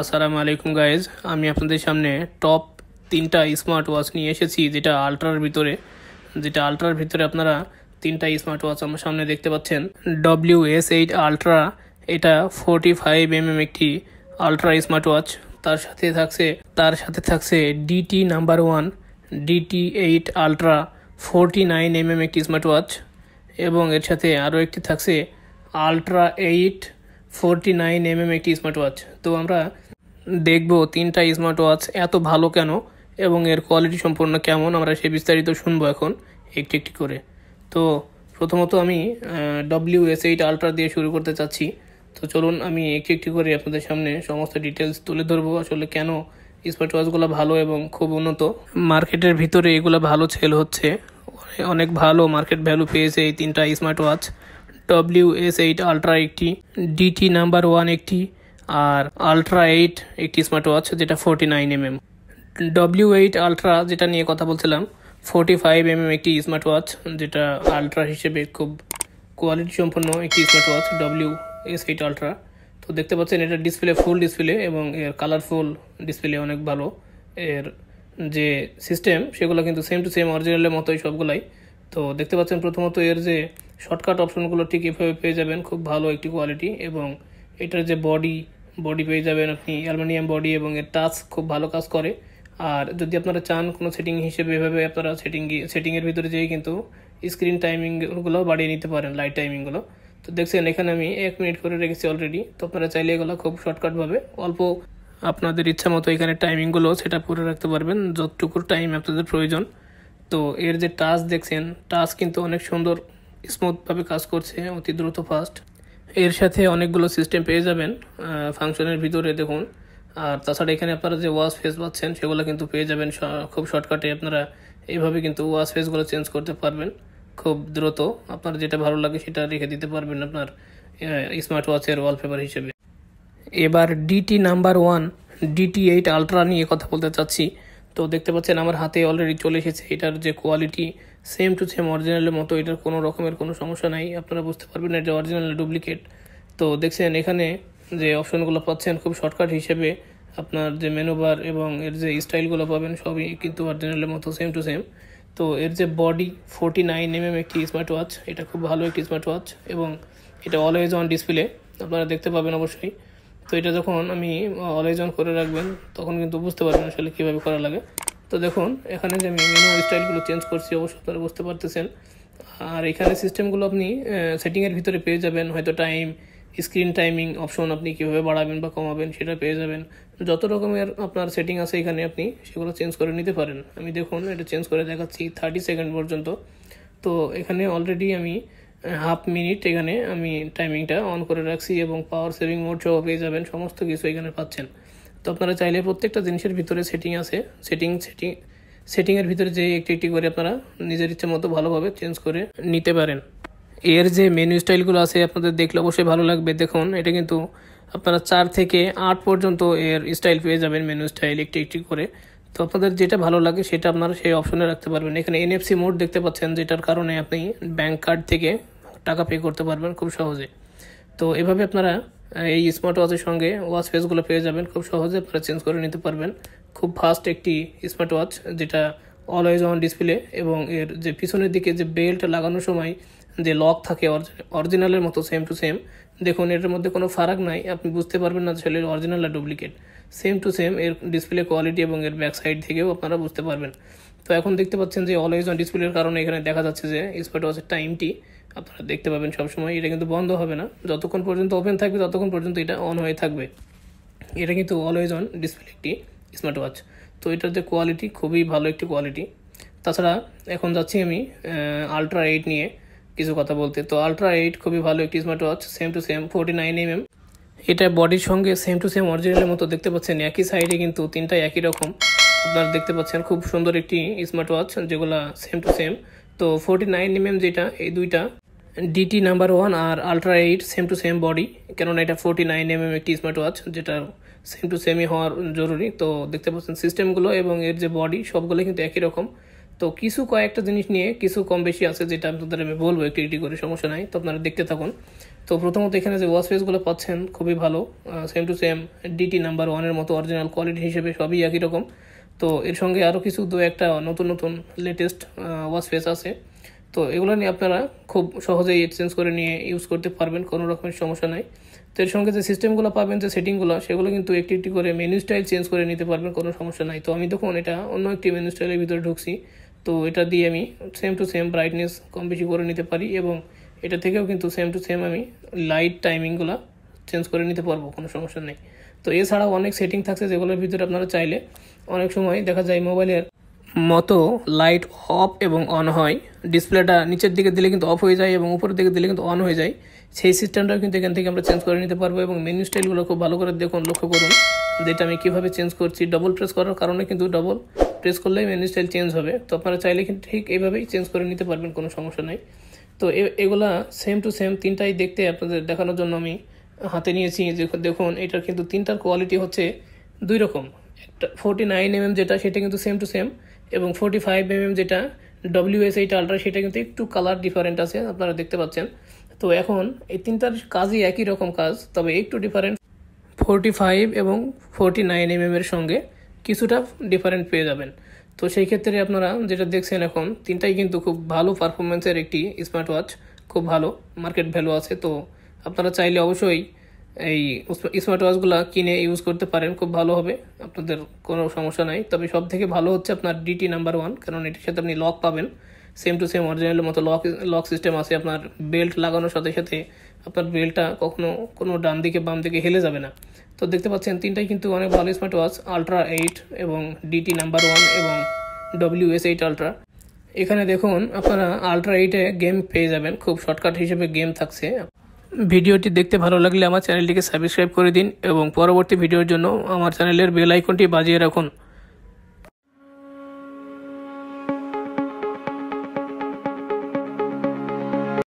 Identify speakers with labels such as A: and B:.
A: আসসালামু আলাইকুম গাইজ আমি আপনাদের সামনে টপ তিনটা স্মার্ট ওয়াচ নিয়ে এসেছি যেটা আলট্রার ভিতরে যেটা আলট্রার ভিতরে আপনারা তিনটা স্মার্ট ওয়াচ আমার সামনে দেখতে পাচ্ছেন ডব্লিউ এস এইট আলট্রা এটা ফোরটি ফাইভ এম এম একটি আলট্রা স্মার্ট ওয়াচ তার সাথে থাকছে তার সাথে থাকছে DT number one DT eight ultra forty nine M M একটি স্মার্ট ওয়াচ এবং এর সাথে আরও একটি থাকছে ultra eight forty nine M M একটি স্মার্ট ওয়াচ তো আমরা দেখব তিনটা স্মার্ট ওয়াচ এত ভালো কেন এবং এর কোয়ালিটি সম্পূর্ণ কেমন আমরা সে বিস্তারিত শুনবো এখন একটি একটি করে তো প্রথমত আমি ডব্লিউ এস এইট আলট্রা দিয়ে শুরু করতে চাচ্ছি তো চলুন আমি একটি একটি করে আপনাদের সামনে সমস্ত ডিটেলস তুলে ধরবো আসলে কেন স্মার্ট ওয়াচগুলো ভালো এবং খুব উন্নত মার্কেটের ভিতরে এগুলো ভালো সেল হচ্ছে অনেক ভালো মার্কেট ভ্যালু পেয়েছে এই তিনটা smart watch W S eight ultra একটি ডিটি নাম্বার ওয়ান একটি আর আলট্রা এইট একটি স্মার্ট ওয়াচ যেটা forty nine M M W eight ultra যেটা নিয়ে কথা বলছিলাম ফোরটি ফাইভ এম এম একটি স্মার্ট ওয়াচ যেটা আলট্রা হিসেবে খুব কোয়ালিটি সম্পন্ন একটি smart watch W S eight ultra তো দেখতে পাচ্ছেন এটা ডিসপ্লে ফুল ডিসপ্লে এবং এর কালারফুল ডিসপ্লে অনেক ভালো এর যে সিস্টেম সেগুলো কিন্তু সেম টু সেম অরিজিনালের মতোই সবগুলাই তো দেখতে পাচ্ছেন প্রথমত এর যে শর্টকাট অপশনগুলো ঠিক এভাবে পেয়ে যাবেন খুব ভালো একটি কোয়ালিটি এবং এটার যে বডি বডি পেয়ে যাবেন আপনি অ্যালুমিনিয়াম বডি এবং এর টাচ খুব ভালো কাজ করে আর যদি আপনারা চান কোনো সেটিং হিসেবে এভাবে আপনারা সেটিং সেটিংয়ের ভিতরে যেয়ে কিন্তু স্ক্রিন টাইমিংগুলো বাড়িয়ে নিতে পারেন লাইট টাইমিংগুলো তো দেখছেন এখানে আমি এক মিনিট করে রেখেছি অলরেডি তো আপনারা চাইলে এগুলো খুব শর্টকাটভাবে অল্প আপনাদের ইচ্ছা মতো এখানে টাইমিংগুলো সেটা করে রাখতে পারবেন যতটুকুর টাইম আপনাদের প্রয়োজন তো এর যে টাচ দেখছেন টাচ কিন্তু অনেক সুন্দর স্মুথভাবে কাজ করছে অতি দ্রুত ফাস্ট এর সাথে অনেকগুলো সিস্টেম পেয়ে যাবেন ফাংশনের ভিতরে দেখুন আর তাছাড়া এখানে আপনারা যে ওয়াশ ফেস পাচ্ছেন সেগুলো কিন্তু পেয়ে যাবেন খুব শর্টকাটে আপনারা এইভাবে কিন্তু ওয়াশ ফেসগুলো চেঞ্জ করতে পারবেন খুব দ্রুত আপনার যেটা ভালো লাগে সেটা রেখে দিতে পারবেন আপনার স্মার্ট ওয়াচের ওয়ালপেপার হিসেবে এবার DT number one DT eight ultra নিয়ে কথা বলতে চাচ্ছি তো দেখতে পাচ্ছেন আমার হাতে অলরেডি চলে এসেছে এটার যে কোয়ালিটি সেম টু সেম অরিজিনালের মতো এটার কোনো রকমের কোনো সমস্যা নাই আপনারা বুঝতে পারবেন এটা অরিজিনাল ডুপ্লিকেট তো দেখছেন এখানে যে অপশনগুলো পাচ্ছেন খুব শর্টকাট হিসেবে আপনার যে মেনুবার এবং এর যে স্টাইলগুলো পাবেন সবই কিন্তু অরিজিনালের মতো সেম টু সেম তো এর যে body forty nine M M একটি স্মার্ট ওয়াচ এটা খুব ভালো একটি স্মার্ট ওয়াচ এবং এটা অলওয়েজ অন ডিসপ্লে আপনারা দেখতে পাবেন অবশ্যই তো এটা যখন আমি অলওয়েজ অন করে রাখবেন তখন কিন্তু বুঝতে পারবেন আসলে কীভাবে করা লাগে তো দেখুন এখানে যে আমি মেনু স্টাইলগুলো চেঞ্জ করছি অবশ্যই আপনারা বুঝতে পারতেছেন আর এখানে সিস্টেমগুলো আপনি সেটিংয়ের ভিতরে পেয়ে যাবেন হয়তো টাইম স্ক্রিন টাইমিং অপশন আপনি কীভাবে বাড়াবেন বা কমাবেন সেটা পেয়ে যাবেন যত রকমের আপনার সেটিং আছে এখানে আপনি সেগুলো চেঞ্জ করে নিতে পারেন আমি দেখুন এটা চেঞ্জ করে দেখাচ্ছি থার্টি সেকেন্ড পর্যন্ত তো এখানে অলরেডি আমি হাফ মিনিট এখানে আমি টাইমিংটা অন করে রাখছি এবং পাওয়ার সেভিং মোড সহ পেয়ে যাবেন সমস্ত কিছু এখানে পাচ্ছেন তো আপনারা চাইলে প্রত্যেকটা জিনিসের ভিতরে সেটিং আছে সেটিং সেটিং সেটিংয়ের ভিতরে যে একটি একটি করে আপনারা নিজের ইচ্ছে মতো ভালোভাবে চেঞ্জ করে নিতে পারেন এর যে মেনু স্টাইলগুলো আছে আপনাদের দেখলে অবশ্যই ভালো লাগবে দেখুন এটা কিন্তু আপনারা চার থেকে আট পর্যন্ত এর স্টাইল পেয়ে যাবেন মেনু স্টাইল একটি একটি করে তো আপনাদের যেটা ভালো লাগে সেটা আপনারা সেই অপশনে রাখতে পারবেন এখানে এনএফসি মোড দেখতে পাচ্ছেন যেটার কারণে আপনি ব্যাংক কার্ড থেকে টাকা পে করতে পারবেন খুব সহজে তো এভাবে আপনারা এই স্মার্ট ওয়াচের সঙ্গে ওয়াচ ফেসগুলো পেয়ে যাবেন খুব সহজে আপনারা চেঞ্জ করে নিতে পারবেন খুব ফাস্ট একটি স্মার্ট ওয়াচ যেটা অলওয়েজ অন ডিসপ্লে এবং এর যে পিছনের দিকে যে বেল্ট লাগানোর সময় যে লক থাকে অরিজিনালের মতো সেম টু সেম দেখুন এটার মধ্যে কোনো ফারাক নাই আপনি বুঝতে পারবেন না ছেলে অরিজিনাল আর ডুপ্লিকেট সেম টু সেম এর ডিসপ্লে কোয়ালিটি এবং এর ব্যাক সাইড থেকেও আপনারা বুঝতে পারবেন তো এখন দেখতে পাচ্ছেন যে অলওয়েজ অন ডিসপ্লের কারণে এখানে দেখা যাচ্ছে যে স্মার্ট ওয়াচের টাইমটি আপনারা দেখতে পাবেন সবসময় এটা কিন্তু বন্ধ হবে না যতক্ষণ পর্যন্ত ওপেন থাকবে ততক্ষণ পর্যন্ত এটা অন হয়ে থাকবে এটা কিন্তু অলওয়েজ অন ডিসপ্লে একটি স্মার্ট ওয়াচ তো এটার যে কোয়ালিটি খুবই ভালো একটি কোয়ালিটি তাছাড়া এখন যাচ্ছি আমি আলট্রা এইট নিয়ে কিছু কথা বলতে তো আলট্রা এইট খুবই ভালো একটি smart watch same to same forty nine M M এটা বডির সঙ্গে সেম টু সেম অরিজিনালের মতো দেখতে পাচ্ছেন একই সাইডে কিন্তু তিনটা একই রকম আপনারা দেখতে পাচ্ছেন খুব সুন্দর একটি স্মার্ট ওয়াচ যেগুলো সেম টু সেম তো ফোর্টি নাইন এম এম যেটা এই দুইটা ডিটি নাম্বার ওয়ান আর ultra eight same to same body কেননা এটা ফোরটি নাইন এম এম একটি স্মার্ট ওয়াচ যেটা সেম টু সেমই হওয়ার জরুরি তো দেখতে পাচ্ছেন সিস্টেমগুলো এবং এর যে বডি সবগুলো কিন্তু একই রকম তো কিছু কয়েকটা জিনিস নিয়ে কিছু কম বেশি আছে যেটা আপনাদের আমি বলবো একটু এটি করে সমস্যা নাই তো আপনারা দেখতে থাকুন তো প্রথমত এখানে যে ওয়াচ ফেসগুলো পাচ্ছেন খুবই ভালো same to same DT number ওয়ানের মতো অরিজিনাল কোয়ালিটি হিসেবে সবই একই রকম তো এর সঙ্গে আরও কিছু দু একটা নতুন নতুন লেটেস্ট ওয়াচ ফেস আছে তো এগুলো নিয়ে আপনারা খুব সহজেই এক্সচেঞ্জ করে নিয়ে ইউজ করতে পারবেন কোনো রকমের সমস্যা নাই তো এর সঙ্গে যে সিস্টেমগুলো পাবেন যে সেটিংগুলো সেগুলো কিন্তু একটি একটি করে মেনু স্টাইল চেঞ্জ করে নিতে পারবেন কোনো সমস্যা নাই তো আমি তখন এটা অন্য একটি মেনু স্টাইলের ভিতরে ঢুকছি তো এটা দিয়ে আমি সেম টু সেম ব্রাইটনেস কম বেশি করে নিতে পারি এবং এটা থেকেও কিন্তু সেম টু সেম আমি লাইট টাইমিংগুলো চেঞ্জ করে নিতে পারবো কোনো সমস্যা নেই তো এছাড়াও অনেক সেটিং থাকছে যেগুলোর ভিতরে আপনারা চাইলে অনেক সময় দেখা যায় মোবাইলের মতো লাইট অফ এবং অন হয় ডিসপ্লেটা নিচের দিকে দিলে কিন্তু অফ হয়ে যায় এবং উপরের দিকে দিলে কিন্তু অন হয়ে যায় সেই সিস্টেমটাও কিন্তু এখান থেকে আমরা চেঞ্জ করে নিতে পারবো এবং মেনু স্টাইলগুলো খুব ভালো করে দেখুন লক্ষ্য করুন যেটা আমি কীভাবে চেঞ্জ করছি ডবল প্রেস করার কারণে কিন্তু ডবল প্রেস করলেই মেনু স্টাইল চেঞ্জ হবে তো আপনারা চাইলে কিন্তু ঠিক এইভাবেই চেঞ্জ করে নিতে পারবেন কোনো সমস্যা নেই তো এগুলা সেম টু সেম তিনটাই দেখতে আপনাদের দেখানোর জন্য আমি হাতে নিয়েছি যে দেখুন এটার কিন্তু তিনটার কোয়ালিটি হচ্ছে দুই রকম একটা ফোর্টি নাইন এমএম যেটা সেটা কিন্তু সেম টু সেম এবং ফোর্টি ফাইভ এমএম যেটা ডব্লিউ এস এইটা আলট্রা সেটা কিন্তু একটু কালার ডিফারেন্ট আছে আপনারা দেখতে পাচ্ছেন তো এখন এই তিনটার কাজই একই রকম কাজ তবে একটু ডিফারেন্ট ফোরটি ফাইভ এবং ফোরটি নাইন এম এর সঙ্গে কিছুটা ডিফারেন্ট পেয়ে যাবেন তো সেই ক্ষেত্রে আপনারা যেটা দেখছেন এখন তিনটাই কিন্তু খুব ভালো পারফরমেন্সের একটি স্মার্ট ওয়াচ খুব ভালো মার্কেট ভ্যালু আছে তো আপনারা চাইলে অবশ্যই এই স্মার্ট ওয়াচগুলো কিনে ইউজ করতে পারেন খুব ভালো হবে আপনাদের কোনো সমস্যা নাই তবে সব থেকে ভালো হচ্ছে আপনার ডিটি নাম্বার ওয়ান কারণ এটির সাথে আপনি লক পাবেন সেম টু সেম অরিজিনালের মতো লক লক সিস্টেম আছে আপনার বেল্ট লাগানোর সাথে সাথে আপনার বেল্টটা কখনো কোনো ডান দিকে বাম দিকে হেলে যাবে না তো দেখতে পাচ্ছেন তিনটাই কিন্তু অনেক ভালো স্মার্ট ওয়াচ আলট্রা এইট এবং ডিটি নাম্বার ওয়ান এবং ডব্লিউ এস এইট আলট্রা এখানে দেখুন আপনারা আলট্রা এইটে গেম পেয়ে যাবেন খুব শর্টকাট হিসেবে গেম থাকছে ভিডিওটি দেখতে ভালো লাগলে আমার চ্যানেলটিকে সাবস্ক্রাইব করে দিন এবং পরবর্তী ভিডিওর জন্য আমার চ্যানেলের বেল আইকনটি বাজিয়ে রাখুন